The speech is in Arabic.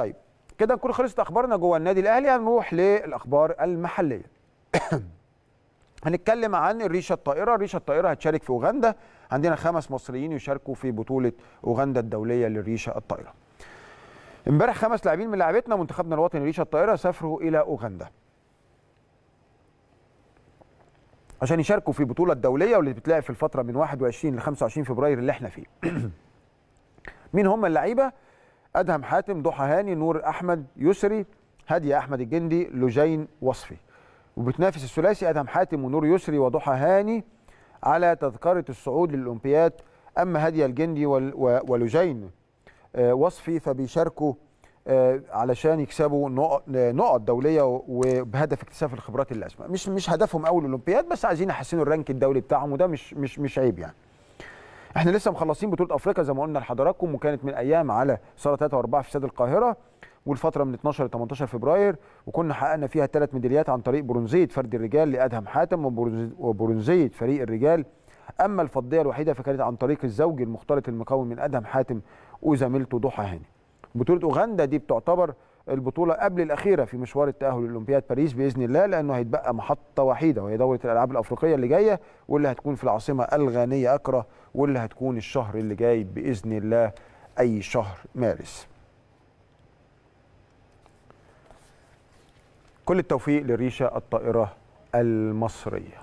طيب كده نكون خلصت اخبارنا جوه النادي الاهلي هنروح للاخبار المحليه هنتكلم عن الريشه الطائره الريشه الطائره هتشارك في اوغندا عندنا خمس مصريين يشاركوا في بطوله اوغندا الدوليه للريشه الطائره امبارح خمس لاعبين من لاعبتنا منتخبنا الوطني للريشه الطائره سافروا الى اوغندا عشان يشاركوا في البطوله الدوليه واللي بتلاقي في الفتره من 21 ل 25 فبراير اللي احنا فيه مين هم اللعيبه ادهم حاتم ضحى هاني نور احمد يسري هاديه احمد الجندي لجين وصفي وبتنافس الثلاثي ادهم حاتم ونور يسري وضحى هاني على تذكره الصعود للاولمبياد اما هاديه الجندي ولجين آه، وصفي فبيشاركوا آه، علشان يكسبوا آه، نقط دوليه وبهدف اكتساب الخبرات اللازمه مش مش هدفهم اول اولمبياد بس عايزين يحسنوا الرانك الدولي بتاعهم وده مش مش مش عيب يعني احنا لسه مخلصين بطوله افريقيا زي ما قلنا لحضراتكم وكانت من ايام على صاله 3 و4 في استاد القاهره والفتره من 12 ل 18 فبراير وكنا حققنا فيها ثلاث ميداليات عن طريق برونزيه فرد الرجال لادهم حاتم وبرونزيه فريق الرجال اما الفضيه الوحيده فكانت عن طريق الزوج المختلط المكون من ادهم حاتم وزميلته ضحى هاني بطوله اوغندا دي بتعتبر البطوله قبل الاخيره في مشوار التاهل لاولمبياد باريس باذن الله لانه هيتبقى محطه وحيده وهي دوره الالعاب الافريقيه اللي جايه واللي هتكون في العاصمه الغانيه اكرا واللي هتكون الشهر اللي جاي باذن الله اي شهر مارس. كل التوفيق للريشه الطائره المصريه